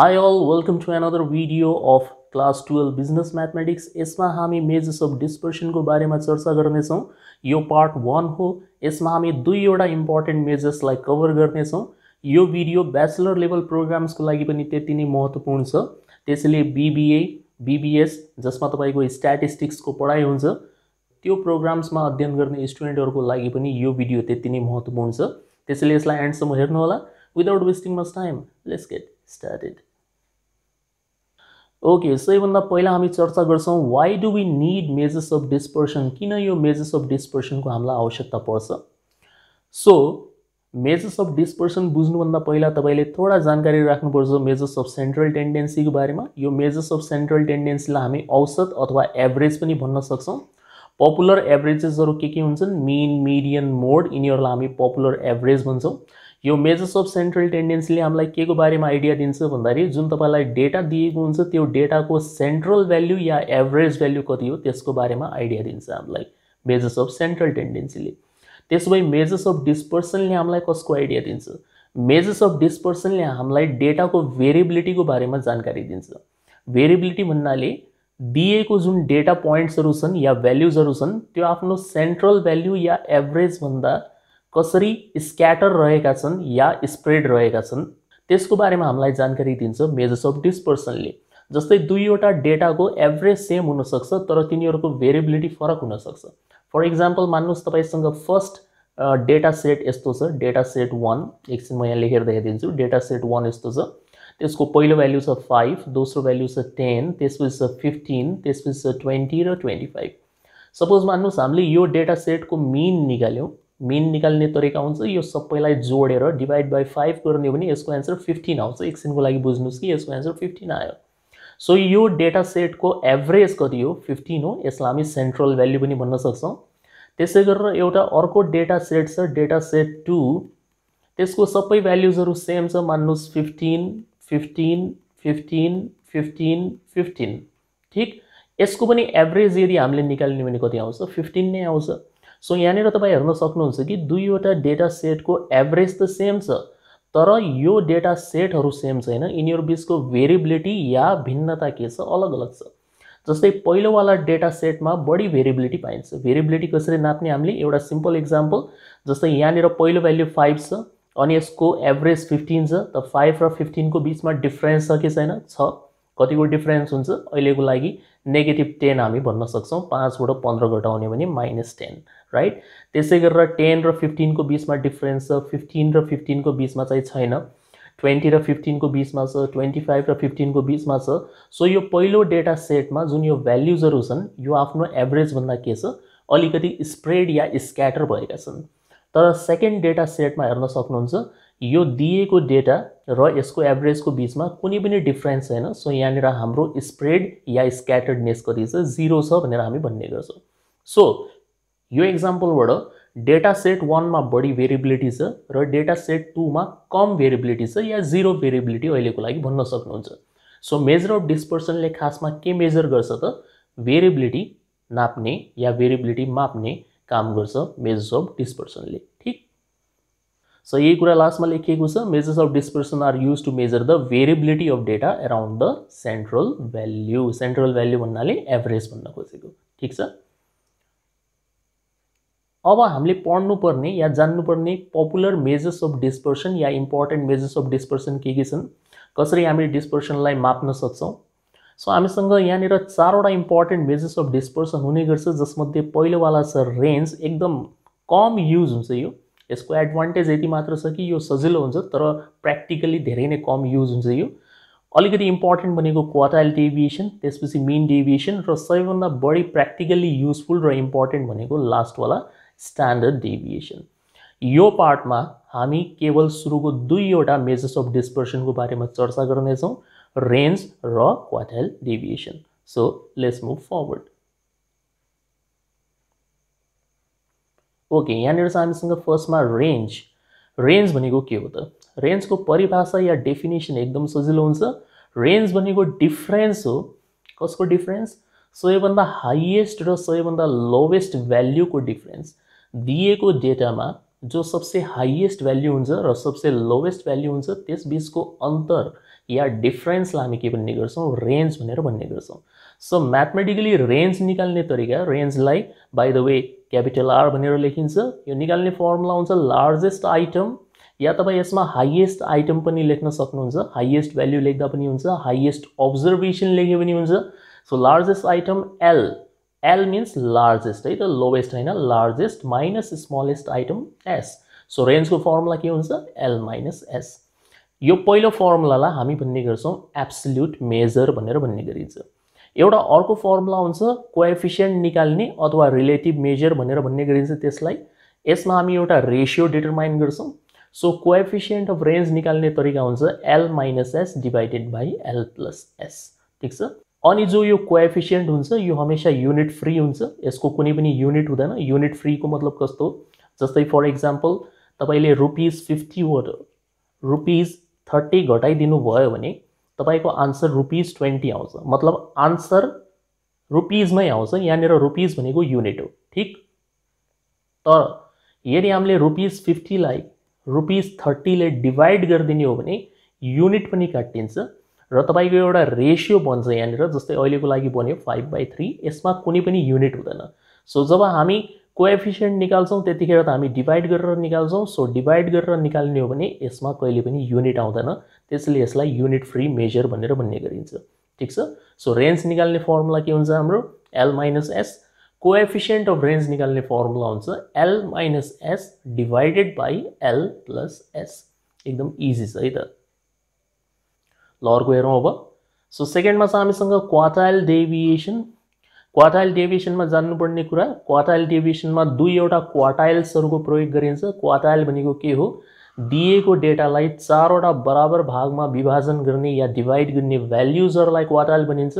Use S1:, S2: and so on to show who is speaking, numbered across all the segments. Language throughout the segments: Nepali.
S1: high all welcome to another video of class twelve business mathematics यसमा हामी मेजर्स अफ डिस्पर्सनको बारेमा चर्चा गर्नेछौँ यो पार्ट वान हो यसमा हामी दुईवटा इम्पोर्टेन्ट मेजेसलाई कभर गर्नेछौँ यो भिडियो ब्याचलर लेभल प्रोग्राम्सको लागि पनि त्यति नै महत्त्वपूर्ण छ त्यसैले बिबिए बिबिएस जसमा तपाईँको स्ट्याटिस्टिक्सको पढाइ हुन्छ त्यो प्रोग्राम्समा अध्ययन गर्ने स्टुडेन्टहरूको लागि पनि यो भिडियो त्यति नै महत्त्वपूर्ण छ त्यसैले यसलाई एन्डसम्म हेर्नुहोला without wasting much time let's get started okay सबैभन्दा पहिला हामी चर्चा गर्छौँ why do we need measures of dispersion किन यो मेजर्स अफ डिस्पर्सनको हामीलाई आवश्यकता पर्छ सो मेजर्स अफ डिस्पर्सन बुझ्नुभन्दा पहिला तपाईँले थोडा जानकारी राख्नुपर्छ मेजर्स अफ सेन्ट्रल टेन्डेन्सीको बारेमा यो मेजर्स अफ सेन्ट्रल टेन्डेन्सीलाई हामी औसत अथवा एभरेज पनि भन्न सक्छौँ पपुलर एभरेजेसहरू के के हुन्छन् मेन मिडियन मोड यिनीहरूलाई हामी पपुलर एभरेज भन्छौँ यो मेजर्स अफ सेन्ट्रल टेन्डेन्सीले हामीलाई के को बारेमा आइडिया दिन्छ भन्दाखेरि जुन तपाईँलाई डेटा दिएको हुन्छ त्यो डेटाको सेन्ट्रल भ्यालु या एभरेज भ्यालु कति हो त्यसको बारेमा आइडिया दिन्छ हामीलाई मेजर्स अफ सेन्ट्रल टेन्डेन्सीले त्यसो भए मेजर्स अफ डिस्पर्सनले हामीलाई कसको आइडिया दिन्छ मेजर्स अफ डिस्पर्सनले हामीलाई डेटाको भेरिएबिलिटीको बारेमा जानकारी दिन्छ भेरिएबिलिटी भन्नाले दिएको जुन डेटा पोइन्ट्सहरू छन् या भ्यालुजहरु छन् त्यो आफ्नो सेन्ट्रल भ्यालु या एभरेजभन्दा कसरी स्कैटर रह या स्प्रेड रहेका को बारे में हमें जानकारी दिन्छ मेजर्स अफ ने जस्तै दुईवटा डेटा को एवरेज सेम होता तर को वेरिबिलिटी फरक होगा फर इजापल मनो तपाईँसँग फर्स्ट डेटा सेट यो डेटा सेट वन एक म यहाँ लेखेर देखाइदिन्छु डेटा सेट वन यस्तो छ त्यसको पहिलो फाइव छ फाइभ टेन ते छ फिफ्टीन ते छ ट्वेंटी र ट्वेंटी फाइव सपोज मान्नुहोस् हमें यह डेटा को मीन निकाल्यौँ मेन निकाल्ने तरीका हो सबला जोड़े डिवाइड बाई फाइव करने इसको एंसर फिफ्टीन आँच एक आउँछ एकछिनको लागि बुझ्नुहोस् कि इसको एंसर फिफ्टीन आयो सो यो डेटा सेट को एवरेज कति हो फिफ्टीन हो इसल हामी सेंट्रल वैल्यू भी भन्न सकता एटा अर्क डेटा सेट स डेटा सेट टू को सब भ्याल्युजहरू सेम छ fifteen fifteen fifteen fifteen fifteen ठीक इसको एवरेज यदि हमें निकाल्ने वाले कति आ फिफ्टीन नहीं आ सो यहाँ तब हेन सकूँ कि दुईवटा डेटा सेट को एवरेज तो सेम छ तर यो डेटा सेटर सेम छैन बीच को भेरिबिलिटी या भिन्नता के अलग अलग छ जस्तै डेटा डेटा में बड़ी भेरिबिलिटी पाइन भेरिबिलिटी कसरी नाप्ने हमें एउटा सीम्पल इक्जापल जस्ते यहाँ पहिलो वैल्यू फाइव छ अनि यसको एवरेज फिफ्टीन छ त फाइभ र फिफ्टिनको बिचमा डिफ्रेन्स छ कि छैन छ डिफ्रेन्स हुन्छ अहिलेको लागि टेन हामी भन्न सक्छौँ पाँचबाट पंद्रह घटाने भने माइनस टेन राइट त्यसै गरेर टेन र फिफ्टिनको बिचमा डिफ्रेन्स छ फिफ्टिन र फिफ्टिनको बिचमा चाहिँ छैन ट्वेन्टी र फिफ्टिनको बिचमा छ ट्वेन्टी फाइभ र फिफ्टिनको बिचमा छ सो यो पहिलो डेटा सेटमा जुन यो भ्याल्युजहरू छन् यो आफ्नो एभरेजभन्दा के छ अलिकति स्प्रेड या स्क्याटर भएका छन् तर सेकेन्ड डेटा सेटमा हेर्न सक्नुहुन्छ यो दिएको डेटा र यसको एभरेजको बिचमा कुनै पनि डिफ्रेन्स छैन सो यहाँनिर हाम्रो स्प्रेड या स्क्याटर्डनेस कति छ जिरो छ भनेर हामी भन्ने गर्छौँ सो यो इक्जाम्पलबाट डेटा सेट वानमा बढी भेरिएबिलिटी छ र डेटा सेट टूमा कम भेरिएबिलिटी छ या जिरो भेरिएबिलिटी अहिलेको लागि भन्न सक्नुहुन्छ सो मेजर अफ डिस्पर्सनले खासमा के मेजर गर्छ त भेरिएबिलिटी नाप्ने या भेरिएबिलिटी माप्ने काम गर्छ मेजर्स अफ डिस्पर्सनले ठिक सो यही कुरा लास्टमा लेखिएको छ measures of dispersion are use to measure the variability of data around the central value central value भन्नाले एभरेज भन्न खोजेको ठिक छ अब हामीले पढ्नुपर्ने या जान्नुपर्ने पपुलर मेजर्स अफ डिस्पर्सन या इम्पोर्टेन्ट मेजर्स अफ डिस्पर्सन के के छन् कसरी हामीले डिस्पर्सनलाई माप्न सक्छौँ सो हामीसँग यहाँनिर चारवटा इम्पोर्टेन्ट मेजर्स अफ डिस्पर्सन हुने गर्छ जसमध्ये पहिलोवाला छ रेन्ज एकदम कम युज हुन्छ यो यसको एडभान्टेज यति मात्र छ कि यो सजिलो हुन्छ तर प्र्याक्टिकल्ली धेरै नै कम युज हुन्छ यो अलिकति इम्पोर्टेन्ट भनेको क्वाटाइल डेभिएसन त्यसपछि मेन डेभिएसन र सबैभन्दा बढी प्र्याक्टिकल्ली युजफुल र इम्पोर्टेन्ट भनेको लास्टवाला स्ट्यान्डर्ड डेभिएसन यो पार्टमा हामी केवल सुरुको दुईवटा मेजर्स अफ डिस्पर्सनको बारेमा चर्चा गर्नेछौँ रेन्ज र quartile deviation so let's move forward okay यहाँनिर चाहिँ हामीसँग फर्स्टमा रेन्ज रेन्ज भनेको के हो त रेन्जको परिभाषा या डेफिनेसन एकदम सजिलो हुन्छ रेन्ज भनेको डिफ्रेन्स हो कसको डिफ्रेन्स सबैभन्दा हाइएस्ट र सबैभन्दा लोवेस्ट भेल्युको डिफ्रेन्स दिएको डेटामा जो सबसे हाइएस्ट भेल्यु हुन्छ र सबसे लोएस्ट भेल्यु हुन्छ त्यस अन्तर या डिफ्रेन्सलाई हामी के भन्ने गर्छौँ रेन्ज भनेर भन्ने गर्छौँ सो म्याथमेटिकली रेन्ज निकाल्ने तरिका रेन्जलाई by the way capital R भनेर लेखिन्छ यो निकाल्ने फर्मुला हुन्छ लार्जेस्ट आइटम या तपाईँ यसमा हाइएस्ट आइटम पनि लेख्न सक्नुहुन्छ हाइएस्ट भेल्यु लेख्दा पनि हुन्छ हाइएस्ट अब्जर्भेसन लेख्यो पनि हुन्छ so largest item L L means largest है त लोवेस्ट होइन largest minus smallest item S so रेन्जको फर्मुला के हुन्छ एल माइनस एस यो पहिलो फर्मुलालाई हामी भन्ने गर्छौँ एप्सल्युट मेजर भनेर भन्ने गरिन्छ एउटा अर्को फर्मुला हुन्छ कोएफिसियन्ट निकाल्ने अथवा रिलेटिभ मेजर भनेर भन्ने गरिन्छ त्यसलाई यसमा हामी एउटा रेसियो डिटरमाइन गर्छौँ सो कोएफिसियन्ट अफ रेन्ज निकाल्ने तरिका हुन्छ L minus S divided by L plus S ठिक छ अनि जो यो कोएफिसियन्ट हुन्छ यो यूनिट फ्री हुन्छ यसको कुनै पनि यूनिट हुँदैन युनिट मतलब कस्तो हो जस्तै फर एक्जापल तपाईँले रुपिज फिफ्टीबाट रुपिज थर्टी घटाइदिनुभयो भने तपाईँको आन्सर रुपिज ट्वेन्टी आउँछ मतलब आन्सर रुपिजमै आउँछ यहाँनिर रुपिज भनेको हो ठीक तर यदि हामीले rupees fifty rupees thirty divide कर हो भने युनिट पनि काटिन्छ रही रेसिओ बन रेसियो जस्ते अगर बनो फाइव बाई थ्री कुछ भी यूनिट होते हैं सो जब को एफिशियंट निल्सों तीखे तो हम डिभाइड कर निकाल्छौँ सो डिभाइड कर निल्ने वाले इसमें कहीं यूनिट पनि तेल इस यूनिट फ्री मेजर भनेर भाई ठीक है सो रेन्ज निने फर्मुला के होता हम L minus S coefficient of range निने फर्मुला होल L minus S divided by L plus S एकदम इजी है lower हेरौँ अब सो सेकेन्डमा छ हामीसँग क्वाटाइल डेभिएसन क्वाटाइल डेभिएसनमा जान्नुपर्ने कुरा क्वाटाइल डेभिएसनमा दुईवटा क्वाटाइल्सहरूको प्रयोग गरिन्छ क्वाटाइल भनेको के हो दिएको डेटालाई चारवटा बराबर भागमा विभाजन गर्ने या डिभाइड गर्ने भ्याल्युजहरूलाई क्वाटाइल भनिन्छ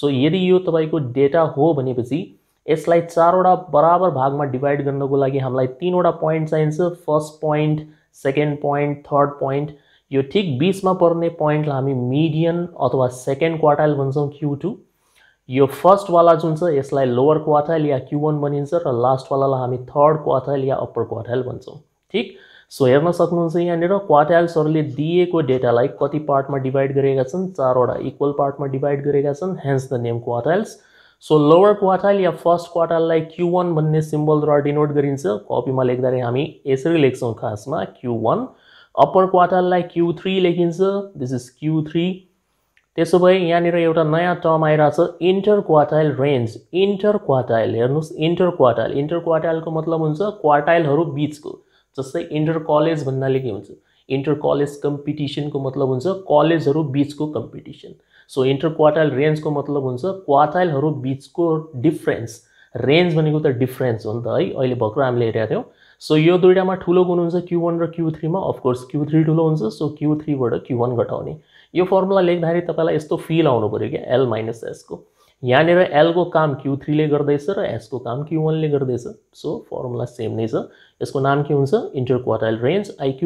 S1: सो यदि यो तपाईँको डेटा हो भनेपछि यसलाई चारवटा बराबर भागमा डिभाइड गर्नको लागि हामीलाई तिनवटा पोइन्ट चाहिन्छ first point second point third point यो बीच में पर्ने पॉइंट हम मीडियन अथवा सैकेंड क्वार्टाइल भू टू यो फर्स्टवाला जो छ यसलाई लोवर क्वार्टाइल या क्यू वन भनिन्छ र हमी थर्ड क्वार्टाइल या अप्पर क्वार्टाइल भन्छौँ ठिक सो हेर्न सक्नुहुन्छ यहाँनिर क्वार्टाइल्सहरूले दिएको डेटालाई कति पार्टमा डिभाइड गरेका छन् चारवटा इक्वल पार्ट डिभाइड डिवाइड कर hence the name quartiles so lower quartile या first Q one by symbol द्वारा डिनोट में लेख्ता हमी इसी लेख्छ खास में क्यू वन अप्पर क्वार्टरलाई क्यु थ्री लेखिन्छ दिस इज क्यु थ्री त्यसो भए यहाँनिर एउटा नयाँ टर्म छ interquartile range interquartile हेर्नुहोस् इन्टर क्वार्टाइल इन्टर क्वार्टाइलको मतलब हुन्छ क्वार्टाइलहरू बिचको जस्तै इन्टर कलेज भन्नाले के हुन्छ इन्टर कलेज कम्पिटिसनको मतलब हुन्छ कलेजहरू बिचको कम्पिटिसन सो इन्टर क्वार्टाइल रेन्जको मतलब हुन्छ क्वार्टाइलहरू बिचको डिफ्रेन्स रेन्ज भनेको त डिफ्रेन्स हो नि त है अहिले भर्खर हामीले हेरेका थियौँ सो यह दुईटा में ठूल गुण हो क्यू वन र्यू थ्री में अफकोर्स क्यू थ्री ठूल हो सो थ्री बड़ क्यू वन घटाने यो फर्मुला लेख्ता तब यो फील आने पे क्या एल माइनस एस को यहाँ एल को काम क्यू थ्रीले ले एस को काम क्यू वन ले सो फर्मुला सेम नहीं नाम के हुन्छ इन्टर रेंज रेन्ज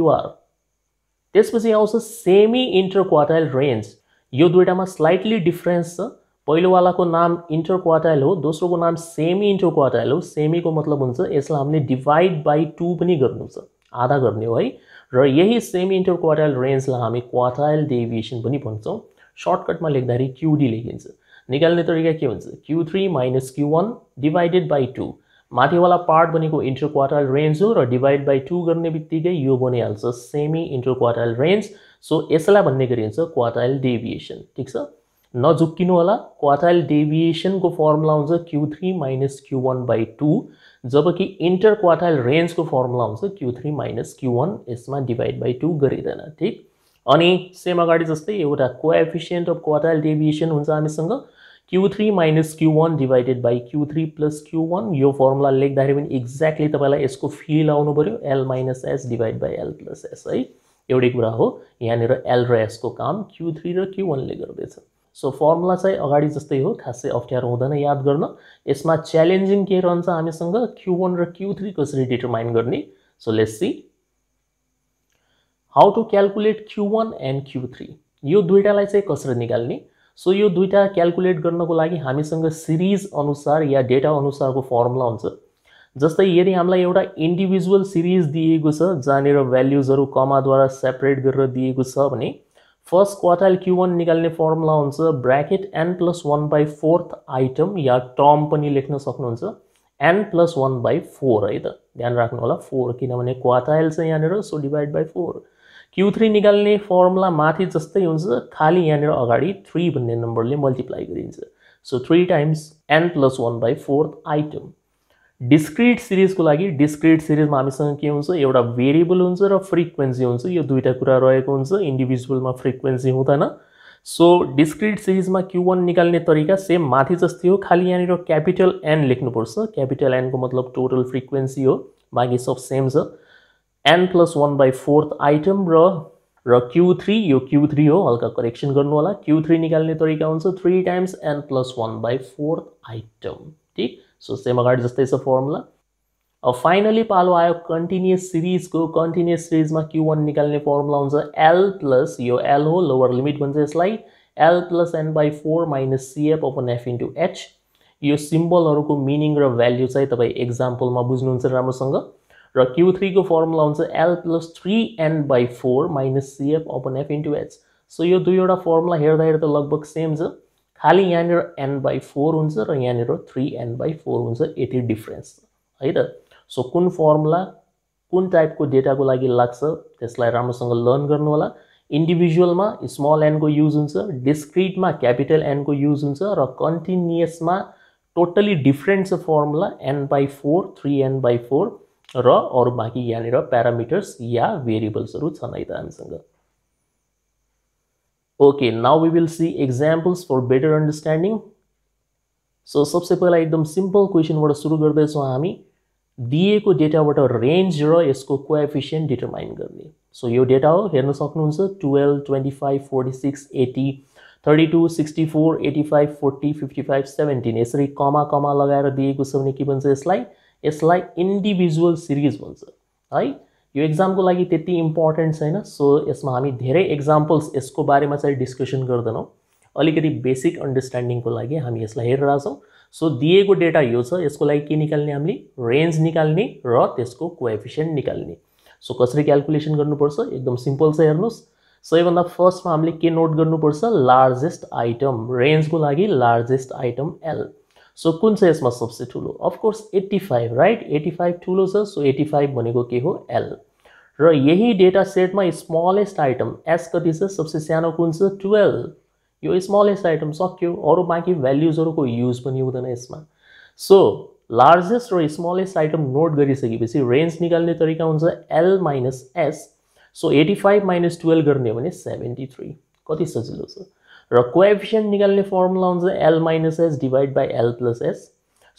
S1: ते पच्ची आउँछ सेमी इन्टर रेंज रेन्ज दुईटा में स्लाइटली डिफ्रेन्स पहिलो वाला को नाम इंटर क्वार्टाइल हो दोसों को नाम सेमी इंटरक्वाटाइल क्वार्टाइल हो को मतलब हुन्छ यसलाई डिवाइड डिभाइड बाई टू भी कर आधा करने हो रही र सेमी इन्टर क्वार्टाइल रेन्जलाई हामी क्वार्टाइल भी पनि सर्टकट में लिखा क्यूडी लेखिन्छ निकलने तरीका के हुन्छ Q three minus Q one divided by two माथिवाला पार्ट बने इंटरक्वाटाइल क्वार्टाइल रेन्ज हो र डिवाइड बाई टू गर्ने ये बनी बनिहाल्छ semi interquartile quartile range so यसलाई भाई गरिन्छ क्वार्टाइल डेभिएसन ठिक नझुक्किनु होला क्वार्टाइल डेभिएसनको फर्मुला हुन्छ Q three minus Q one by two जबकि इन्टर क्वार्टाइल रेन्जको फर्मुला आउँछ Q three minus Q one यसमा डिभाइड बाई टू गरिँदैन ठिक अनि सेम अगाडि जस्तै एउटा कोएफिसियन्ट अफ क्वार्टाइल डेभिएसन हुन्छ हामीसँग Q three minus Q one divided by Q three plus Q one यो फर्मुला लेख्दाखेरि पनि एक्ज्याक्टली तपाईँलाई यसको फिल आउनु पऱ्यो L minus S divide by L plus S है एउटै कुरा हो यहाँनिर एल र एसको काम क्यु थ्री र क्यु वानले गर्दैछ सो फर्मुला अगड़ी अगाडि जस्तै हो खास अप्ठारो होते याद करना इसमें चैलेंजिंग के रहता हमीसंग क्यू वन र्यू थ्री कसरी डिटर्माइन करने so let's see how to calculate Q one and Q three यो दुईटा कसरी निकाल्ने सो यह दुईटा क्याकुलेट करना को हामीसँग अनुसार या डेटा अनुसार को फर्मुला हो जस्ते यदि हमें एट इंडिविजुअल सीरीज दिखे जहाँ वाल्यूज कमा द्वारा सेपरेट कर दिखे फर्स्ट क्वार्टाइल क्यु वान निकाल्ने फर्मुला हुन्छ bracket N plus one by fourth item या टर्म पनि लेख्न सक्नुहुन्छ N plus one by four है त ध्यान राख्नु होला फोर किनभने क्वार्टाइल चाहिँ यहाँनिर so divide by four Q three निकाल्ने फर्मुला माथि जस्तै हुन्छ खालि यहाँनिर अगाडि थ्री भन्ने नम्बरले मल्टिप्लाई गरिन्छ so three times an plus one by fourth item discrete सिरिजको लागि डिस्क्रिट सिरिजमा हामीसँग के हुन्छ एउटा भेरिएबल हुन्छ र फ्रिक्वेन्सी हुन्छ यो दुईवटा कुरा रहेको हुन्छ इन्डिभिजुअलमा फ्रिक्वेन्सी हुँदैन सो डिस्क्रिट सिरिजमा क्यु वान निकाल्ने तरिका सेम माथि जस्तै हो खालि यहाँनिर क्यापिटल एन लेख्नुपर्छ क्यापिटल एनको मतलब टोटल फ्रिक्वेन्सी हो बाँकी सब सेम छ N plus one by fourth item र र क्यु थ्री यो क्यु थ्री हो हल्का करेक्सन गर्नु होला क्यु थ्री निकाल्ने तरिका हुन्छ three times an plus one by fourth item ठिक सो सेम अगाडि जस्तै छ फर्मुला अब फाइनली पालो आयो कन्टिन्युस सिरिजको कन्टिन्युस सिरिजमा क्यु वान निकाल्ने फर्मुला हुन्छ एल प्लस यो एल हो लोवर लिमिट भन्छ यसलाई L plus an by four minus CF upon F into H यो सिम्बलहरूको मिनिङ र भेल्यु चाहिँ तपाईँ एक्जाम्पलमा बुझ्नुहुन्छ राम्रोसँग र क्यु थ्रीको फर्मुला हुन्छ L plus three an by four minus CF upon F into H so यो दुईवटा फर्मुला हेर्दा हेर्दा लगभग सेम छ खालि यहाँनिर एन बाई फोर हुन्छ र यहाँनिर थ्री एन बाई फोर हुन्छ यति डिफ्रेन्स है त सो कुन फर्मुला कुन टाइपको डेटाको लागि लाग्छ त्यसलाई राम्रोसँग लर्न गर्नु होला इन्डिभिजुअलमा स्मल एनको युज हुन्छ डिस्क्रिटमा क्यापिटल एनको युज हुन्छ र कन्टिन्युसमा टोटली डिफ्रेन्ट छ formula N by four three an by four र अरू बाँकी यहाँनिर प्यारामिटर्स या भेरिएबल्सहरू छन् है त हामीसँग okay now we will see examples for better understanding so सबसे पहिला एकदम सिम्पल क्वेसनबाट सुरु गर्दैछौँ हामी दिएको डेटाबाट रेन्ज र यसको कोएफिसियन्ट डिटर्माइन गर्ने सो यो डेटा हो हेर्न सक्नुहुन्छ twelve twenty five forty six eighty thirty two sixty four eighty five forty fifty five seventeen यसरी कमा कमा लगाएर दिएको छ भने के भन्छ यसलाई यसलाई इन्डिभिजुअल सिरिज भन्छ है यो को लगी तीन इम्पोर्टेन्ट छैन सो हमी हामी एक्जापल्स इसको बारे में चाहे डिस्कसन करतेन अलिकति बेसिक लगी हम इस हे रहो सो दिएको डेटा यो छ यसको के निकाल्ने हामीले रेन्ज निकाल्ने रेस को कोएफिसियन्ट निने सो कसरी क्याकुलेसन कर एकदम सीम्पल से छ हेर्नुहोस् फर्स्ट में हमें के नोट कर लार्जेस्ट आइटम को लगी लार्जेस्ट आइटम एल So कुन यसमा सबसे ठुलो of course eighty five right eighty five ठूल छ सो एट्टी फाइभ भनेको के हो एल रही डेटा सेट में स्मलेस्ट आइटम एस कति छ सबसे सानो कुन छ टुवेल्भ यो स्मलेस्ट आइटम सक्यो अरू बाँकी भ्याल्युजहरूको युज पनि हुँदैन यसमा सो लार्जेस्ट र स्मलेस्ट आइटम नोट गरिसकेपछि रेन्ज निकाल्ने तरिका हुन्छ L minus S so eighty five minus twelve करने सेवेन्टी थ्री कति सजिलो र कोएफिसियन्ट निकाल्ने फर्मुला हुन्छ L minus S divide by L plus S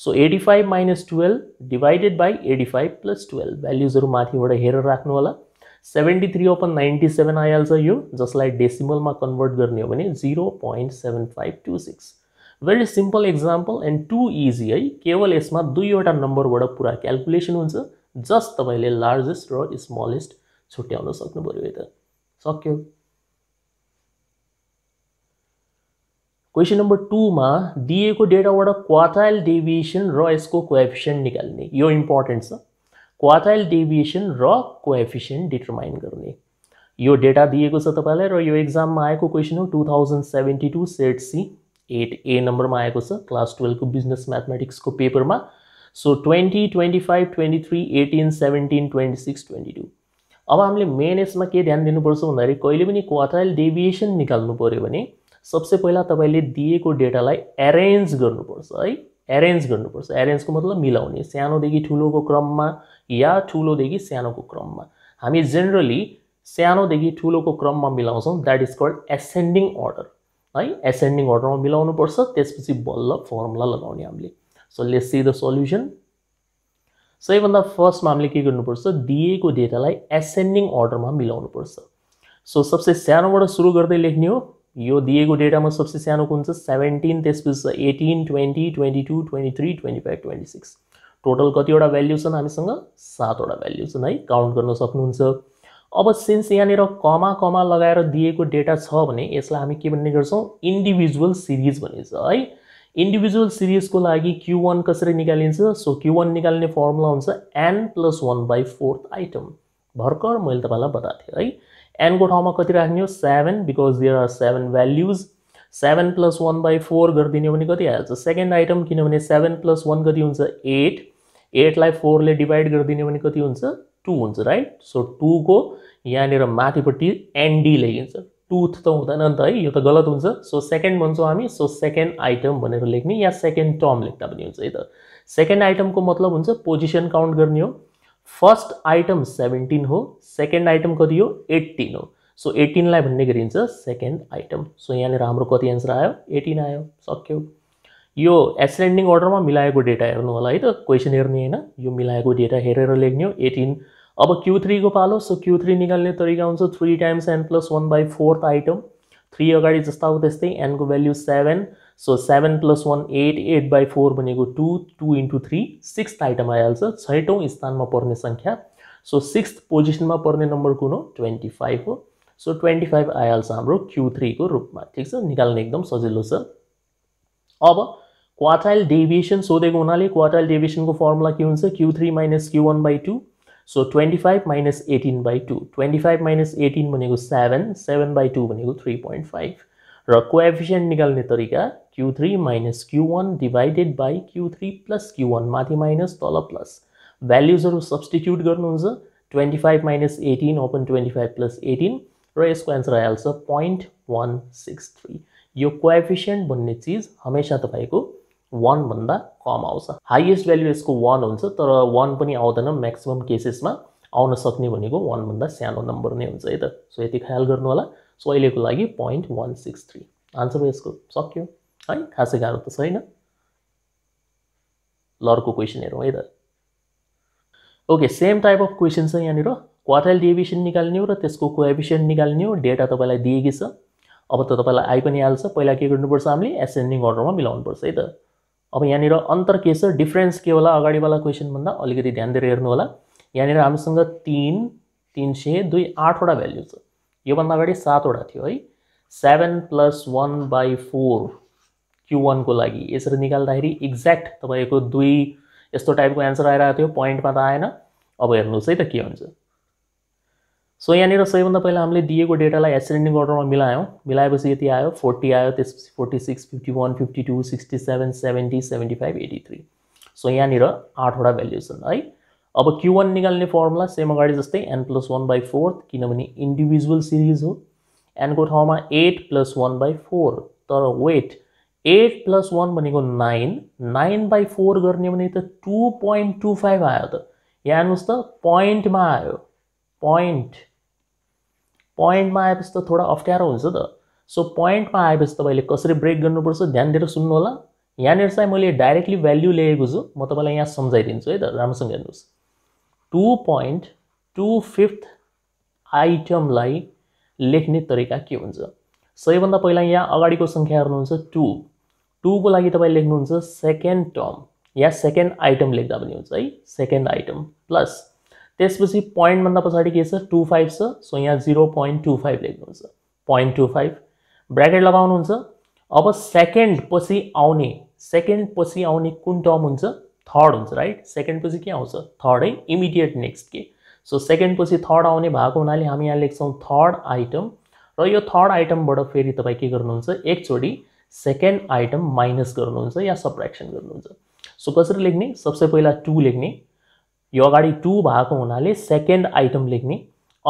S1: so eighty five minus twelve divided by eighty five plus twelve भ्याल्युजहरू माथिबाट हेरेर राख्नु होला seventy three upon ninety seven आइहाल्छ यो जसलाई डेसिमलमा कन्भर्ट गर्ने हो भने zero point seven five two six very simple example and too easy है केवल यसमा दुईवटा नम्बरबाट पुरा क्यालकुलेसन हुन्छ जस्ट तपाईँले लार्जेस्ट र स्मलेस्ट छुट्याउन सक्नु पऱ्यो है त सक्यो क्वेश्चन नंबर टू में दिए डेटा बाट क्वाथाइल डेविएसन र निने यो इंपोर्टेंट क्वाथाइल डेविएसन र डिटर्माइन करने यो डेटा दिएको छ में आयोग यो एक्जाममा आएको क्वेसन हो two set C eight A number में आयोग क्लास को बिजनेस मैथमेटिक्स को पेपर में so twenty twenty five twenty three eighteen seventeen twenty six twenty two अब हमें मेन इसमें के ध्यान दिनुपर्छ भादा कहीं क्वाथाइल डेविएसन निकाल्नु सबसे पहिला तपाईँले दिएको डेटालाई एरेन्ज गर्नुपर्छ है एरेन्ज गर्नुपर्छ एरेन्जको मतलब मिलाउने सानोदेखि ठुलोको क्रममा या ठुलोदेखि सानोको क्रममा हामी जेनरली सानोदेखि ठुलोको क्रममा मिलाउँछौँ that is called ascending order है एसेन्डिङ अर्डरमा मिलाउनुपर्छ त्यसपछि बल्ल फर्मुला लगाउने हामीले so let's see the solution सबैभन्दा फर्स्टमा हामीले के गर्नुपर्छ दिएको डेटालाई एसेन्डिङ अर्डरमा मिलाउनुपर्छ सो सबसे सानोबाट सुरु गर्दै लेख्ने हो यो दिएको डेटामा सबसे सानो कुन छ सेभेन्टिन त्यसपछि eighteen twenty twenty two twenty three twenty five twenty six total कतिवटा भ्याल्यु छन् हामीसँग सातवटा भ्याल्यु छन् है काउन्ट गर्न सक्नुहुन्छ अब सिन्स यहाँनिर कमा कमा लगाएर दिएको डेटा छ भने यसलाई हामी के भन्ने गर्छौँ इन्डिभिजुअल सिरिज भनिन्छ है इन्डिभिजुअल सिरिजको लागि क्यु वान कसरी निकालिन्छ सो क्यु वान निकाल्ने फर्मुला हुन्छ N plus one by fourth item भर्खर मैले तपाईँलाई बताएको थिएँ है एनको ठाउँमा कति राख्ने हो seven because there are seven values seven plus one by four गरिदिने भने कति हाल्छ सेकेन्ड आइटम किनभने सेभेन प्लस वान कति हुन्छ एट एटलाई फोरले डिभाइड गरिदिने भने कति हुन्छ टू हुन्छ राइट सो टूको यहाँनिर माथिपट्टि एनडी लेखिन्छ टुथ त हुँदैन नि त है यो त गलत हुन्छ सो सेकेन्ड भन्छौँ हामी सो सेकेन्ड आइटम भनेर लेख्ने या सेकेन्ड टर्म लेख्दा पनि हुन्छ है त सेकेन्ड आइटमको मतलब हुन्छ पोजिसन काउन्ट गर्ने हो फर्स्ट आइटम 17 हो सेकेंड आइटम कति हो 18 हो सो एटीन लाई भन्ने सेकेंड आइटम सो यहाँ हम कति एंसर आयो 18 आयो सक्यो यो अर्डर में मिला डेटा हेन होगा हाई तो क्वेश्चन हेने है यो मिला डेटा हेरे लेखने एटीन अब क्यू थ्री को पालो सो क्यू थ्री निने तरीका हुन्छ three times an plus one by fourth item three अगड़ी जस्ता हो एन को value seven so seven plus one eight eight by four बने two two into three six item छठ स्थान में पर्ने संख्या सो सिक्स पोजिशन में पर्ने नंबर कौन हो ट्वेंटी फाइव हो सो ट्वेंटी फाइव ट्वेन्टी हम क्यू थ्री को रूप में ठीक है निकाल्ने एकदम सजिलो अब क्वाटाइल डेविएसन सोधे हुए क्वाटाइल डेविएसन को फर्मुला के होता Q three minus Q one by two so twenty five minus eighteen by two twenty five minus eighteen भनेको सेभेन सेभेन बाई टू भनेको थ्री पोइन्ट फाइभ र कोएफिसियन्ट निकाल्ने तरिका Q three minus Q one divided by Q three plus Q one माथि माइनस तल प्लस भ्याल्युजहरू सब्सटिट्युट गर्नुहुन्छ twenty five minus eighteen open twenty five plus eighteen र यसको एन्सर आइहाल्छ पोइन्ट वान सिक्स थ्री यो कोएफिसियन्ट भन्ने चिज हमेसा तपाईँको वानभन्दा कम आउँछ हाइएस्ट भ्याल्यु यसको वान हुन्छ तर वान पनि आउँदैन म्याक्सिमम केसेसमा आउन सक्ने भनेको वानभन्दा सानो नम्बर नै हुन्छ है त सो यति ख्याल गर्नु होला सो अहिलेको लागि point one six three answer यसको सक्यो है खासै गाह्रो त छैन ल अर्को क्वेसन हेरौँ है त okay same type of question छ यहाँनिर क्वार्टाइल डेभिएसन निकाल्ने हो र त्यसको कोएफिसियन्ट निकाल्ने हो डेटा तपाईँलाई दिएकी छ अब त तपाईँलाई आइ पनि हाल्छ पहिला के गर्नुपर्छ हामीले एसेन्डिङ अर्डरमा मिलाउनुपर्छ है त अब यहाँनिर अन्तर के छ डिफ्रेन्स के होला अगाडिवाला क्वेसनभन्दा अलिकति ध्यान दिएर हेर्नु होला यहाँनिर हामीसँग तिन तिन सय दुई आठवटा भ्याल्यु छ योभन्दा अगाडि सातवटा थियो है seven plus one by four Q वानको लागि यसरी निकाल्दाखेरि एक्ज्याक्ट तपाईँको दुई यस्तो टाइपको एन्सर आइरहेको थियो पोइन्टमा त आएन अब हेर्नुहोस् है त के हुन्छ सो यहाँनिर सबैभन्दा पहिला हामीले दिएको डेटालाई एसेन्डिङ अर्डरमा मिलायौँ मिलाएपछि यति आयो फोर्टी आयो त्यसपछि forty six fifty one fifty two sixty seven seventy seventy five eighty three so यहाँनिर आठवटा भ्याल्युज छन् है अब क्यु वान निकाल्ने फर्मुला सेम अगाडि जस्तै n plus one by fourth किनभने इन्डिभिजुअल सिरिज हो एनको ठाउँमा eight plus one by four तर वेट एट प्लस वान भनेको नाइन नाइन बाई फोर गर्ने भने त टू पोइन्ट टू फाइभ आयो त यहाँ हेर्नुहोस् त पोइन्टमा आयो पोइन्ट पोइन्टमा आएपछि त थोडा अप्ठ्यारो हुन्छ त सो पोइन्टमा आएपछि तपाईँले कसरी ब्रेक गर्नुपर्छ ध्यान दिएर सुन्नु होला यहाँनिर चाहिँ मैले डाइरेक्टली भेल्यु लिएको छु म तपाईँलाई यहाँ सम्झाइदिन्छु है त राम्रोसँग हेर्नुहोस् टु पोइन्ट टु फिफ्थ आइटमलाई लेख्ने तरिका के हुन्छ सबैभन्दा पहिला यहाँ अगाडिको सङ्ख्या हेर्नुहुन्छ टु टूको लागि तपाईँ लेख्नुहुन्छ सेकेन्ड टर्म या सेकेन्ड आइटम लेख्दा पनि हुन्छ है सेकेन्ड आइटम प्लस त्यसपछि पोइन्टभन्दा पछाडि के छ टू फाइभ छ सो यहाँ जिरो पोइन्ट टू फाइभ लेख्नुहुन्छ पोइन्ट टू फाइभ ब्राकेट लगाउनुहुन्छ अब सेकेन्ड पछि आउने सेकेन्ड पछि आउने कुन टर्म हुन्छ थर्ड हुन्छ राइट सेकेन्ड पछि के आउँछ थर्ड है इमिडिएट नेक्स्ट के सो सेकेन्ड पछि थर्ड आउने भएको हुनाले हामी यहाँ लेख्छौँ थर्ड आइटम र यो थर्ड आइटमबाट फेरि तपाईँ के गर्नुहुन्छ एकचोटि सेकेन्ड आइटम माइनस गर्नुहुन्छ या सप्रेक्सन गर्नुहुन्छ सो कसरी लेख्ने सबसे पहिला टू लेख्ने यो अगाडि टू भएको हुनाले सेकेन्ड आइटम लेख्ने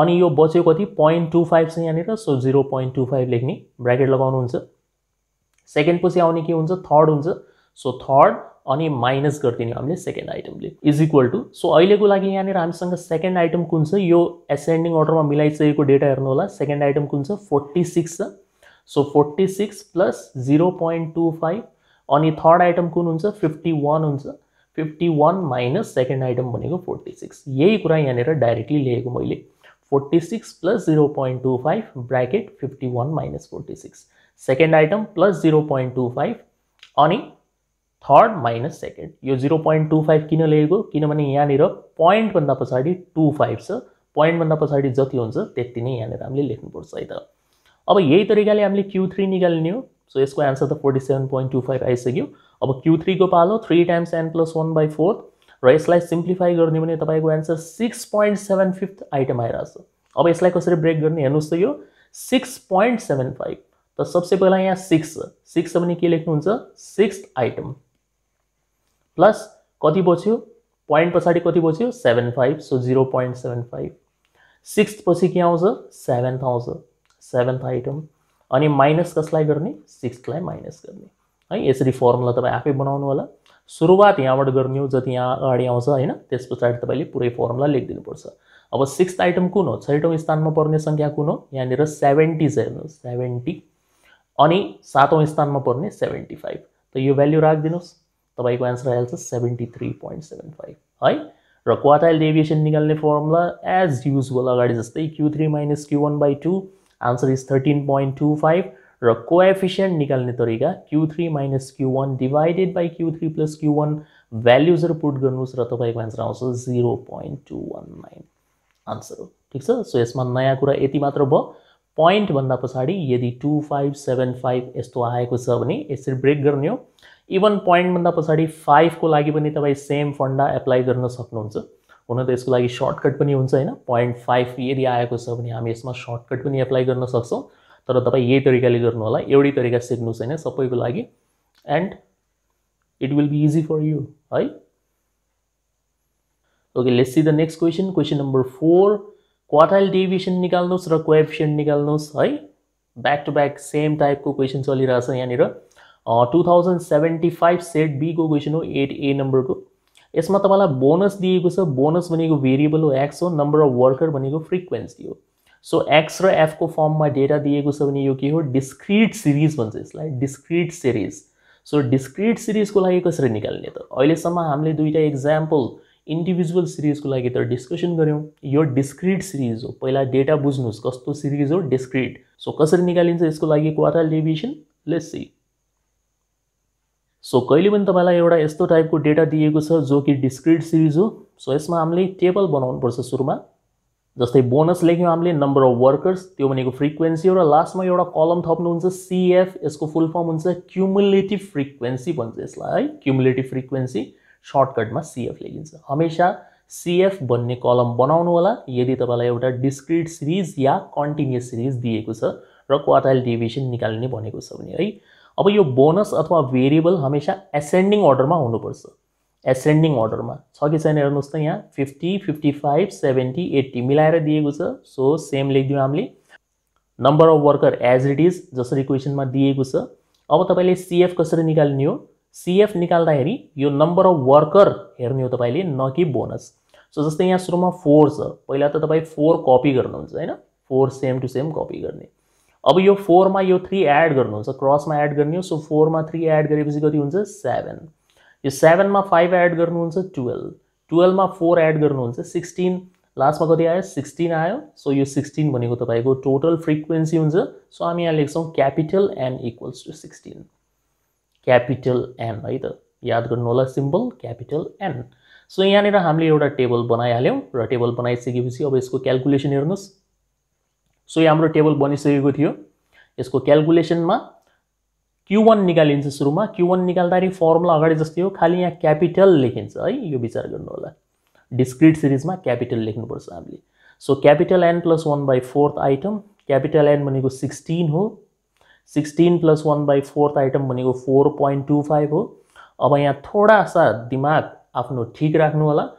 S1: अनि यो बच्यो कति पोइन्ट टू फाइभ छ यहाँनिर so zero point two five लेख्ने ब्राकेट लगाउनुहुन्छ सेकेन्ड पछि आउने के हुन्छ थर्ड हुन्छ सो थर्ड अनि माइनस गरिदिने हामीले सेकेन्ड आइटमले इज इक्वल टू सो अहिलेको लागि यहाँनिर हामीसँग सेकेन्ड आइटम कुन छ यो एसेन्डिङ अर्डरमा मिलाइसकेको डेटा हेर्नु होला सेकेन्ड आइटम कुन छ फोर्टी सिक्स छ so forty six plus zero point two five अनि थर्ड आइटम कुन हुन्छ फिफ्टी वान हुन्छ fifty one minus second item भनेको फोर्टी सिक्स यही कुरा यहाँनिर डाइरेक्टली लिएको मैले forty six plus zero point two five bracket fifty one minus forty six second item plus zero point two five अनि थर्ड माइनस सेकेन्ड यो जिरो पोइन्ट टू फाइभ किन लेखेको किनभने यहाँनिर पोइन्टभन्दा पछाडि टू फाइभ छ पोइन्टभन्दा पछाडि जति हुन्छ त्यति नै यहाँनिर हामीले लेख्नुपर्छ है त अब यही तरिकाले हामीले क्यु थ्री निकाल्ने हो सो यसको एन्सर त forty seven point two five आइसक्यो अब क्यु थ्रीको पालो three times an plus one by fourth र यसलाई सिम्प्लिफाई गरिदियो भने तपाईँको answer six point seven fifth item आइरहेको छ अब यसलाई कसरी ब्रेक गर्ने हेर्नुहोस् त यो सिक्स पोइन्ट सेभेन फाइभ त सबसे पहिला यहाँ सिक्स छ सिक्स छ भने के लेख्नुहुन्छ सिक्स आइटम प्लस कति बच्यो पोइन्ट पछाडि कति बच्यो seven five so zero point seven five six पछि के आउँछ सेभेन्थ आउँछ सेभेन्थ आइटम अनि माइनस कसलाई गर्ने सिक्सलाई माइनस गर्ने है यसरी फर्मुला तपाईँ आफै बनाउनु होला सुरुवात यहाँबाट गर्ने हो जति यहाँ अगाडि आउँछ होइन त्यस पछाडि तपाईँले पुरै फर्मुला लेखिदिनुपर्छ अब सिक्स्थ आइटम कुन हो छैटौँ स्थानमा पर्ने सङ्ख्या कुन हो यहाँनिर सेभेन्टी छ हेर्नुहोस् सेभेन्टी अनि सातौँ स्थानमा पर्ने सेभेन्टी फाइभ त यो भेल्यु राखिदिनुहोस् तपाईँको एन्सर आइहाल्छ seventy three point seven five है र क्वाटाइल डेभिएसन निकाल्ने फर्मुला एज युजल अगाडि जस्तै Q three minus Q one by two answer is thirteen point two five र कोएफिसियन्ट निने तरीका Q three minus Q one divided by Q three plus Q one भ्याल्युजहरू पुट कर र तपाईँको आन्सर आउँछ टू वन नाइन आंसर हो ठीक छ सो इसमें नया कुछ ये मात्र भयो भाग पड़ी यदि टू फाइव सेभेन फाइव यस्तो आएको इस भने यसरी ब्रेक गर्ने हो इभन पोइन्टभन्दा फाइव को लगी पनि तपाईँ सेम फन्डा एप्लाई गर्न सक्नुहुन्छ हुन त यसको लागि सर्टकट पनि हुन्छ होइन पोइन्ट फाइभ यदि आएको छ भने हामी यसमा सर्टकट पनि एप्लाई गर्न सक्छौँ तर तपाईँ यही तरिकाले गर्नु होला एउटै तरिका सिक्नुहोस् होइन सबैको लागि and it will be easy for you है okay let's see the next question question number four quartile deviation निकाल्नुहोस् र कोएफिसियन्ट निकाल्नुहोस् है ब्याक टु ब्याक सेम टाइपको क्वेसन चलिरहेछ यहाँनिर two thousand seventy five set बीको क्वेसन हो एट ए नम्बरको यसमा तपाईँलाई बोनस दिएको छ बोनस भनेको भेरिएबल हो एक्स हो नम्बर अफ वर्कर भनेको फ्रिक्वेन्सी हो सो एक्स र एफको फर्ममा डेटा दिएको छ भने यो के हो डिस्क्रिट सिरिज भन्छ यसलाई डिस्क्रिट सिरिज सो डिस्क्रिट सिरिजको लागि कसरी निकाल्ने त अहिलेसम्म हामीले दुईवटा इक्जाम्पल इन्डिभिजुअल सिरिजको लागि त डिस्कसन गऱ्यौँ यो डिस्क्रिट सिरिज हो पहिला डेटा बुझ्नुहोस् कस्तो सिरिज हो डिस्क्रिट सो कसरी निकालिन्छ यसको लागि quarter deviation let's see so कहिले पनि तपाईँलाई एउटा यस्तो टाइपको डेटा दिएको छ जो कि डिस्क्रिट सिरिज हो सो यसमा हामीले टेबल बनाउनुपर्छ सुरुमा जस्तै बोनस लेख्यौँ हामीले नम्बर अफ वर्कर्स त्यो भनेको फ्रिक्वेन्सी हो र लास्टमा एउटा कलम थप्नुहुन्छ सिएफ यसको फुल फर्म हुन्छ क्युमुलेटिभ फ्रिक्वेन्सी भन्छ यसलाई है क्युमुलेटिभ फ्रिक्वेन्सी सर्टकटमा सिएफ लेखिन्छ हमेसा सिएफ भन्ने कलम बनाउनु होला यदि तपाईँलाई एउटा डिस्क्रिट सिरिज या कन्टिन्युस सिरिज दिएको छ र क्वाटाइल डिभिजन निकाल्ने भनेको छ भने है अब यो बोनस अथवा भेरिएबल हमेसा एसेन्डिङ अर्डरमा हुनुपर्छ एसेन्डिङ अर्डरमा छ कि छैन हेर्नुहोस् त यहाँ fifty fifty five seventy eighty मिलाएर दिएको छ सो सेम लेखिदिउँ हामीले number of worker as it is जसरी क्वेसनमा दिएको छ अब तपाईँले सिएफ कसरी निकाल्ने हो सिएफ निकाल्दाखेरि यो नम्बर अफ वर्कर हेर्ने हो तपाईँले न कि बोनस सो जस्तै यहाँ सुरुमा फोर छ पहिला त तपाईँ फोर कपी गर्नुहुन्छ होइन four same to same copy गर्ने अब यो फोरमा यो थ्री एड गर्नुहुन्छ क्रसमा एड गर्ने हो सो फोरमा थ्री एड गरेपछि कति हुन्छ सेभेन यो सेभेनमा फाइभ एड गर्नुहुन्छ टुवेल्भ टुवेल्भमा फोर एड गर्नुहुन्छ सिक्सटिन लास्टमा कति आयो सिक्सटिन आयो सो यो सिक्सटिन भनेको तपाईँको टोटल फ्रिक्वेन्सी हुन्छ सो हामी यहाँ लेख्छौँ capital N equals to sixteen capital N है त याद गर्नु होला सिम्पल क्यापिटल एन सो यहाँनिर हामीले एउटा टेबल बनाइहाल्यौँ र टेबल बनाइसकेपछि अब यसको क्यालकुलेसन हेर्नुहोस् सो यो हाम्रो टेबल बनिसकेको थियो यसको क्यालकुलेसनमा क्यु वान निकालिन्छ सुरुमा क्यु वान निकाल्दाखेरि फर्मुला अगाडि जस्तै हो खालि यहाँ क्यापिटल लेखिन्छ है यो विचार गर्नु होला डिस्क्रिट सिरिजमा क्यापिटल लेख्नुपर्छ हामीले so capital N plus one by fourth item capital N भनेको सिक्सटिन हो sixteen plus one by fourth item भनेको फोर पोइन्ट टू फाइभ हो अब यहाँ थोडा सा दिमाग आफ्नो ठिक राख्नु होला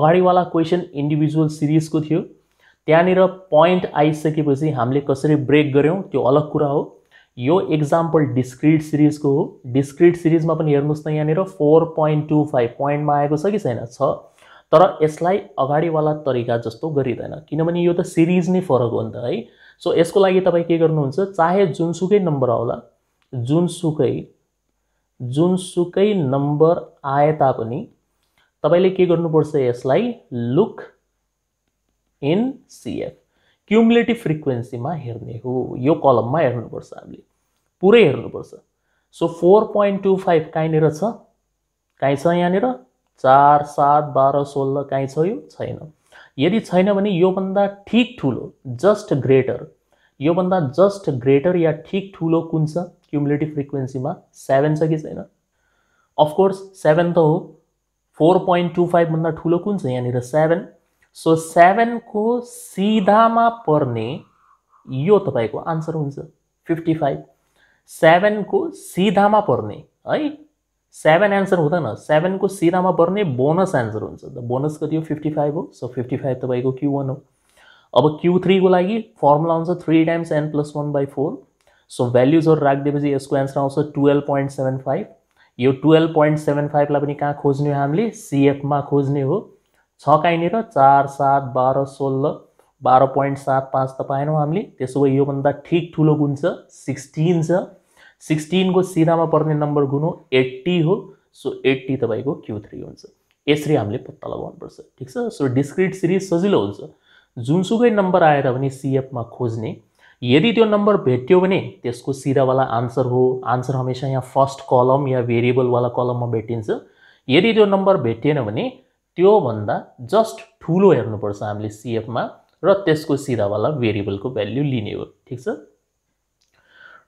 S1: अगाडिवाला क्वेसन इन्डिभिजुअल सिरिजको थियो त्यहाँनिर पोइन्ट आइसकेपछि हामीले कसरी ब्रेक गऱ्यौँ त्यो अलग कुरा हो यो एक्जाम्पल डिस्क्रिट सिरिजको हो डिस्क्रिट सिरिजमा पनि हेर्नुहोस् न यहाँनिर फोर पोइन्ट टू फाइभ पोइन्टमा आएको छ कि छैन छ तर यसलाई अगाडिवाला तरिका जस्तो गरिँदैन किनभने यो त सिरिज नै फरक हो नि त है सो यसको लागि तपाईँ के गर्नुहुन्छ चाहे जुनसुकै नम्बर आउला जुनसुकै जुनसुकै नम्बर आए तापनि तपाईँले के गर्नुपर्छ यसलाई लुक इन सिएफ क्युमुलेटिभ फ्रिक्वेन्सीमा हेर्ने हो यो कलममा हेर्नुपर्छ हामीले पुरै हेर्नुपर्छ so four point two five कहीँनिर छ कहीँ छ यहाँनिर चार सात बाह्र सोह्र कहीँ छ यो छैन यदि छैन भने योभन्दा ठिक ठुलो जस्ट ग्रेटर योभन्दा जस्ट ग्रेटर या ठिक ठुलो कुन छ क्युमुलेटिभ फ्रिक्वेन्सीमा सेभेन छ कि छैन अफकोर्स सेभेन त हो फोर पोइन्ट टू फाइभभन्दा ठुलो कुन छ यहाँनिर सेभेन सो सेभेनको सिधामा पर्ने यो तपाईँको आन्सर हुन्छ फिफ्टी फाइभ सेभेनको सिधामा पर्ने है सेभेन एन्सर हुँदैन सेभेनको सिधामा पर्ने बोनस एन्सर हुन्छ द बोनस कति हो फिफ्टी फाइभ हो सो फिफ्टी फाइभ तपाईँको क्यु वान हो अब क्यु थ्रीको लागि फर्मुला आउँछ three times an plus one by four so भेल्युजहरू राखिदिएपछि यसको एन्सर आउँछ टुवेल्भ पोइन्ट सेभेन फाइभ यो टुवेल्भ पोइन्ट सेभेन फाइभलाई पनि कहाँ खोज्ने हो हामीले सिएफमा खोज्ने हो छ कहीँनिर चार सात बाह्र सोह्र बाह्र पोइन्ट सात पाँच त पाएनौँ हामीले त्यसो भए योभन्दा ठिक ठुलो गुण छ सिक्सटिन छ सिक्सटिनको सिरामा पर्ने नम्बर गुण हो एट्टी हो सो एट्टी तपाईँको क्यु थ्री हुन्छ यसरी हामीले पत्ता लगाउनुपर्छ ठिक छ सो डिस्क्रिट सिरिज सजिलो हुन्छ जुनसुकै नम्बर आएर भने सिएफमा खोज्ने यदि त्यो नम्बर भेट्यो भने त्यसको सिरावाला आन्सर हो आन्सर हमेसा यहाँ फर्स्ट कलम या भेरिएबलवाला कलममा भेटिन्छ यदि त्यो नम्बर भेटिएन भने त्योभन्दा जस्ट ठुलो हेर्नुपर्छ हामीले सिएफमा र त्यसको सिधावाला भेरिएबलको भेल्यु लिने हो ठिक छ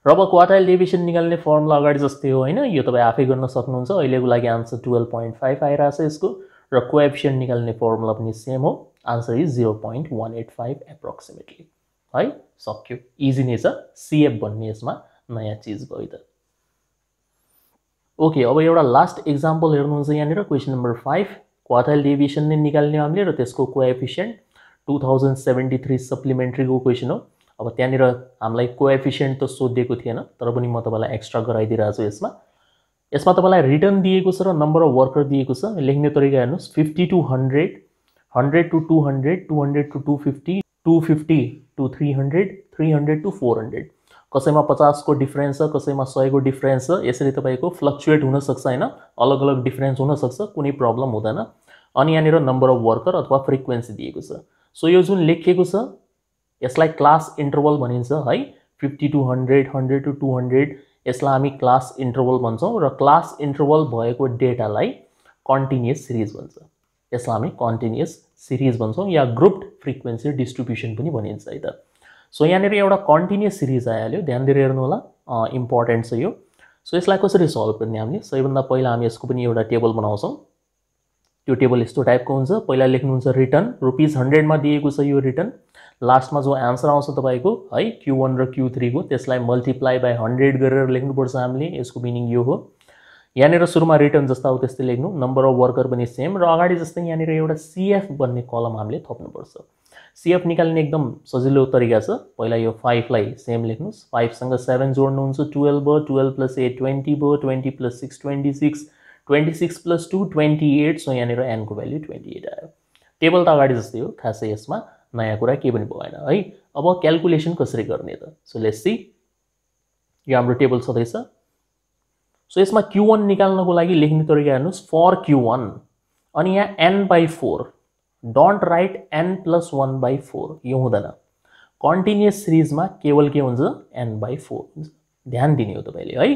S1: र अब क्वार्टाइल डेभिसन निकाल्ने फर्मुला अगाडि जस्तै हो होइन यो तपाईँ आफै गर्न सक्नुहुन्छ अहिलेको लागि आन्सर टुवेल्भ पोइन्ट फाइभ आइरहेको छ यसको र कोएफिसियन्ट निकाल्ने फर्मुला पनि सेम हो answer is zero point one eight five approximately है सक्यो इजी नै छ सिएफ भन्ने यसमा नयाँ चिज भयो त ओके अब एउटा लास्ट इक्जाम्पल हेर्नुहुन्छ यहाँनिर question number five quartile deviation ने निकाल्ने हामीले र तो त्यसको coefficient two thousand seventy three सप्लिमेन्ट्रीको क्वेसन हो अब त्यहाँनिर हामीलाई कोएफिसियन्ट त सोधिएको थिएन तर पनि म एक्स्ट्रा गराइदिइरहेको छु यसमा यसमा तपाईँलाई रिटर्न दिएको नंबर अफ वर्कर दिएको लेखने तरीका हेनो fifty to hundred hundred to two hundred two hundred to two fifty two fifty to three hundred three hundred to four hundred कसैमा पचासको डिफ्रेन्स छ कसैमा सयको डिफ्रेन्स छ यसरी तपाईँको फ्लक्चुएट हुनसक्छ होइन अलग अलग डिफ्रेन्स हुनसक्छ कुनै प्रब्लम हुँदैन अनि यहाँनिर नम्बर अफ वर्कर अथवा फ्रिक्वेन्सी दिएको छ सो यो जुन लेखिएको छ यसलाई क्लास इन्टरवल भनिन्छ है fifty to hundred hundred to two hundred यसलाई हामी क्लास इन्टरवल भन्छौँ र क्लास इन्टरवल भएको डेटालाई कन्टिन्युस सिरिज भन्छ यसलाई हामी कन्टिन्युस सिरिज भन्छौँ या ग्रुप्ड फ्रिक्वेन्सी डिस्ट्रिब्युसन पनि भनिन्छ है त सो यहाँनिर एउटा कन्टिन्युस सिरिज आइहाल्यो ध्यान दिएर हेर्नु होला इम्पोर्टेन्ट छ यो सो यसलाई कसरी सल्भ गर्ने हामीले सबैभन्दा पहिला हामी यसको पनि एउटा टेबल बनाउँछौँ त्यो टेबल यस्तो टाइपको हुन्छ पहिला लेख्नुहुन्छ रिटर्न रुपिज हन्ड्रेडमा दिएको छ यो रिटर्न लास्टमा जो आन्सर आउँछ तपाईँको है क्यु वान र क्यु थ्रीको त्यसलाई मल्टिप्लाई बाई हन्ड्रेड गरेर लेख्नुपर्छ हामीले यसको मिनिङ यो हो यहाँनिर सुरुमा रिटर्न जस्ता हो त्यस्तै लेख्नु नम्बर अफ वर्कर पनि सेम र अगाडि जस्तै यहाँनिर एउटा सिएफ भन्ने कलम हामीले थप्नुपर्छ सिएफ निकाल्ने एकदम सजिलो तरिका छ पहिला यो फाइभलाई सेम लेख्नुहोस् फाइभसँग सेभेन जोड्नुहुन्छ टुवेल्भ भयो टुवेल्भ प्लस एट ट्वेन्टी भयो twenty plus six twenty six twenty six plus two twenty eight so यहाँनिर एनको भ्याल्यु ट्वेन्टी एट आयो टेबल त अगाडि जस्तै हो खासै यसमा नयाँ कुरा केही पनि भएन है अब क्यालकुलेसन कसरी गर्ने त सो लेस सी यो हाम्रो टेबल छँदैछ सो यसमा क्यु वान निकाल्नको लागि लेख्ने तरिका हेर्नुहोस् फर क्यु वान अनि यहाँ n by four don't write n plus one by four यो हुँदैन कन्टिन्युस सिरिजमा केवल के हुन्छ एन बाई फोर हुन्छ ध्यान दिने हो तपाईँले है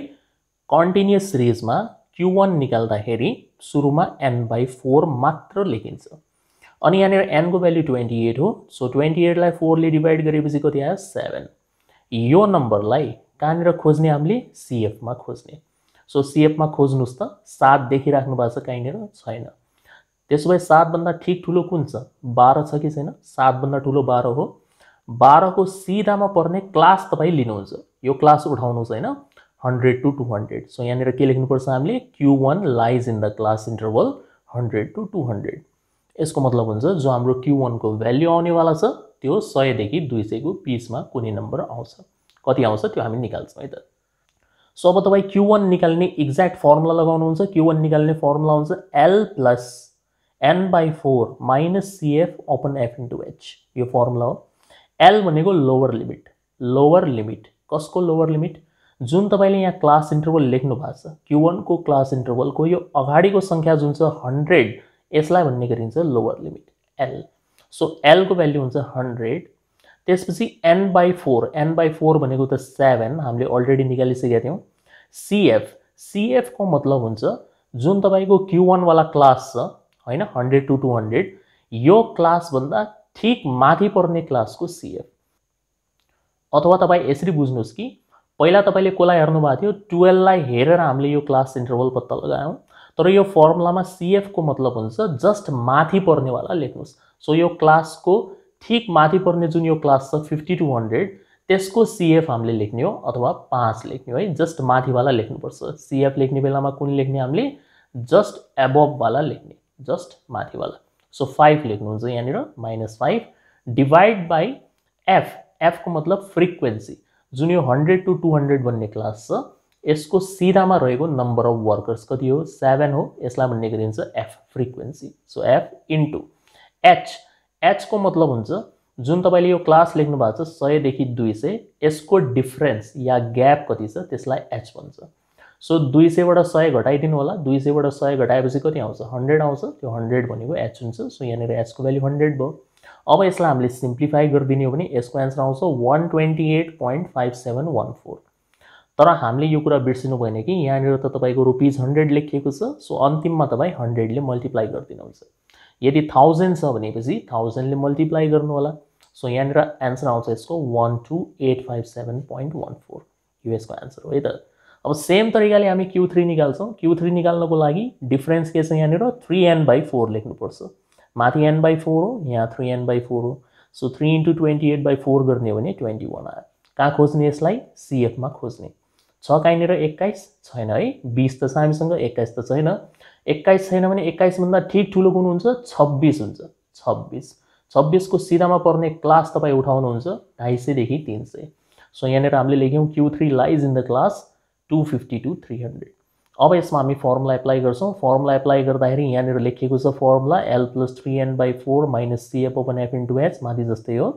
S1: कन्टिन्युस सिरिजमा क्यु वान निकाल्दाखेरि सुरुमा एन बाई फोर मात्र लेखिन्छ अनि यहाँनिर एनको भ्याल्यु ट्वेन्टी एट हो सो ट्वेन्टी एटलाई फोरले डिभाइड गरेपछि कति आयो सेभेन यो नम्बरलाई कहाँनिर खोज्ने हामीले सिएफमा खोज्ने सो सिएफमा खोज्नुहोस् त सात देखिराख्नु भएको छ कहीँनिर छैन त्यसो भए सातभन्दा ठिक ठुलो कुन छ बाह्र छ कि छैन सातभन्दा ठुलो बाह्र हो बाह्रको सिधामा पर्ने क्लास तपाईँ लिनुहुन्छ यो क्लास उठाउनुहोस् होइन hundred to two hundred so यहाँनिर के लेख्नुपर्छ हामीले Q one lies in the class interval hundred to two hundred यसको मतलब हुन्छ जो हाम्रो क्यु वानको भ्याल्यु आउनेवाला छ त्यो सयदेखि दुई सयको पिसमा कुनै नम्बर आउँछ कति आउँछ त्यो हामी निकाल्छौँ है त सो अब तपाईँ क्यु वान निकाल्ने इक्ज्याक्ट फर्मुला लगाउनुहुन्छ क्यु वान निकाल्ने फर्मुला हुन्छ L plus an by four minus C F open F into H ये फर्मुला हो एल भनेको लोवर लिमिट लोअर लिमिट कस को लोअर लिमिट जो तपाईँले यहाँ क्लास इन्टरवल लेख्नु भएको छ क्यु क्लास इंटरवल को ये सङ्ख्या को संख्या जो हंड्रेड इस गरिन्छ lower limit L so L एलको भ्याल्यु हुन्छ ते पी n by four n by four भनेको त सेभेन हामीले अलरेडी एफ सी एफ को मतलब हुन्छ जुन क्यू वन वाला क्लास होइन हन्ड्रेड टु टू हन्ड्रेड यो क्लासभन्दा ठिक माथि पर्ने क्लासको सिएफ अथवा तपाईँ यसरी बुझ्नुहोस् कि पहिला तपाईँले कसलाई हेर्नु भएको थियो टुवेल्भलाई हेरेर हामीले यो क्लास इन्टरभल पत्ता लगायौँ तर यो फर्मुलामा सिएफको मतलब हुन्छ जस्ट माथि पर्नेवाला लेख्नुहोस् सो यो क्लासको ठिक माथि पर्ने जुन यो क्लास छ फिफ्टी टू हन्ड्रेड त्यसको सिएफ हामीले लेख्ने हो अथवा पाँच लेख्ने हो है जस्ट माथिवाला लेख्नुपर्छ सिएफ लेख्ने बेलामा कुन लेख्ने हामीले जस्ट एबभवाला लेख्ने just वाला सो फाइव लिख यहाँ minus five divide by F F को मतलब फ्रिक्वेन्सी जो हंड्रेड टू टू हंड्रेड भन्ने क्लास इसको सीधा में रहकर नंबर अफ वर्कर्स कति हो सैवेन हो यसलाई भन्ने गरिन्छ F frequency so F into H H को मतलब हो जो तपाईँले यो क्लास लेख्स सयदि दुई सय इसको डिफ्रेन्स या गैप कति एच भाई सो दुई सयबाट सय घटाइदिनु होला दुई सयबाट सय घटाएपछि कति आउँछ हन्ड्रेड आउँछ त्यो हन्ड्रेड भनेको एच हुन्छ सो यहाँनिर एचको भ्याल्यु हन्ड्रेड भयो अब यसलाई हामीले सिम्प्लिफाई गरिदिने हो भने यसको एन्सर आउँछ one twenty eight point five seven one four तर हामीले यो कुरा बिर्सिनु भएन कि यहाँनिर त तपाईँको रुपिज हन्ड्रेड लेखिएको छ सो अन्तिममा तपाईँ हन्ड्रेडले मल्टिप्लाई गरिदिनुहुन्छ यदि थाउजन्ड छ भनेपछि थाउजन्डले मल्टिप्लाई गर्नु होला सो यहाँनिर एन्सर आउँछ यसको one two eight five seven point one four यो एन्सर हो है त अब सेम तरिकाले हामी क्यु थ्री निकाल्छौँ क्यु थ्री निकाल्नको लागि डिफ्रेन्स के छ यहाँनिर थ्री एन बाई फोर लेख्नुपर्छ माथि एन बाई फोर हो यहाँ थ्री एन बाई फोर हो so three into twenty eight by four गर्ने हो भने ट्वेन्टी वान आयो कहाँ खोज्ने यसलाई सिएफमा खोज्ने छ कहीँनिर एक्काइस छैन है बिस त छ हामीसँग एक्काइस त छैन एक्काइस छैन भने एक्काइसभन्दा ठिक ठुलो कुन हुन्छ छब्बिस हुन्छ छब्बिस छब्बिसको सिधामा पर्ने क्लास तपाईँ उठाउनुहुन्छ ढाई सयदेखि तिन सय सो यहाँनिर हामीले लेख्यौँ Q three lies in the class two fifty to three hundred अब यसमा हामी फर्मुला एप्लाई गर्छौँ फर्मुला एप्लाई गर्दाखेरि यहाँनिर लेखिएको छ formula L plus three an by four minus CF upon F into H माथि जस्तै हो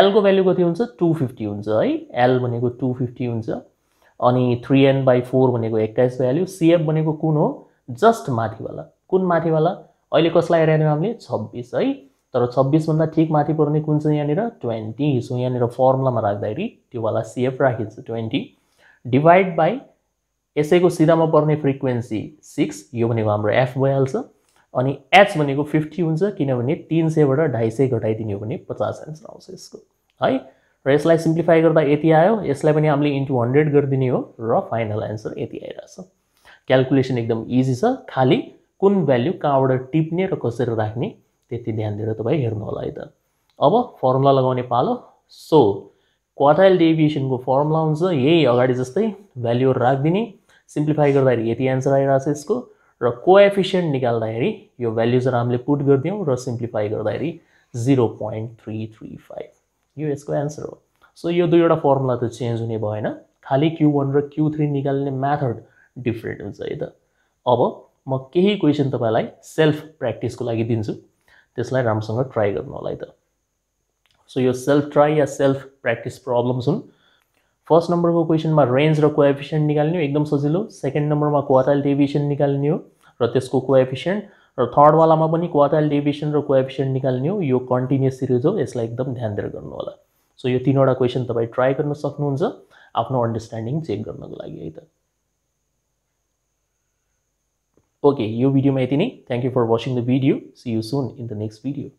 S1: एलको भेल्यु कति हुन्छ टु फिफ्टी हुन्छ है एल भनेको टु फिफ्टी हुन्छ अनि थ्री एन बाई फोर भनेको एक्काइस भ्याल्यु सिएफ भनेको कुन हो जस्ट माथिवाला कुन माथिवाला अहिले कसलाई हेरेनौँ हामीले छब्बिस है तर छब्बिसभन्दा ठिक माथि पर्ने कुन छ यहाँनिर ट्वेन्टी सो यहाँनिर फर्मुलामा राख्दाखेरि त्योवाला सिएफ राखिन्छ ट्वेन्टी डिभाइड बाई यसैको सिधामा पर्ने फ्रिक्वेन्सी सिक्स यो भनेको हाम्रो एफ भइहाल्छ अनि एच भनेको फिफ्टी हुन्छ किनभने तिन सयबाट ढाई सय घटाइदिने हो भने पचास एन्सर आउँछ यसको है र यसलाई सिम्प्लिफाई गर्दा यति आयो यसलाई पनि हामीले इन्टु हन्ड्रेड गरिदिने हो र फाइनल एन्सर यति आइरहेछ क्यालकुलेसन एकदम इजी छ खालि कुन भ्याल्यु कहाँबाट टिप्ने र कसरी राख्ने त्यति ध्यान दिएर तपाईँ हेर्नु होला है त अब फर्मुला लगाउने पालो सो क्वाटाइल डेभिएसनको फर्मुला हुन्छ यही अगाडि जस्तै भ्याल्युहरू राखिदिने सिम्प्लिफाई गर्दाखेरि यति एन्सर आइरहेको छ यसको र कोएफिसियन्ट निकाल्दाखेरि यो भ्याल्युजहरू हामीले पुट गरिदियौँ र सिम्प्लिफाई गर्दाखेरि zero point three three five यो यसको एन्सर हो सो यो दुईवटा फर्मुला त चेन्ज हुने भएन खालि क्यु वान र क्यु थ्री निकाल्ने म्याथड डिफ्रेन्ट हुन्छ है त अब म केही क्वेसन तपाईँलाई सेल्फ प्र्याक्टिसको लागि दिन्छु त्यसलाई राम्रोसँग ट्राई गर्नु होला है त सो यो सेल्फ ट्राई या सेल्फ प्र्याक्टिस प्रब्लम्स हुन् फर्स्ट नम्बरको क्वेसनमा रेन्ज र कोएफिसियन्ट निकाल्ने हो एकदम सजिलो सेकेन्ड नम्बरमा क्वार्टाइल डेभिएसन निकाल्ने हो र त्यसको कोएफिसियन्ट र थर्डवालामा पनि क्वार्टाइल डेभिएसन र कोएफिसियन्ट निकाल्ने हो यो कन्टिन्युस सिरिज हो यसलाई एकदम ध्यान दिएर गर्नु होला सो यो तिनवटा क्वेसन तपाईँ ट्राई गर्न सक्नुहुन्छ आफ्नो अन्डरस्ट्यान्डिङ चेक गर्नको लागि है त ओके यो भिडियोमा यति नै thank you for watching the video see you soon in the next video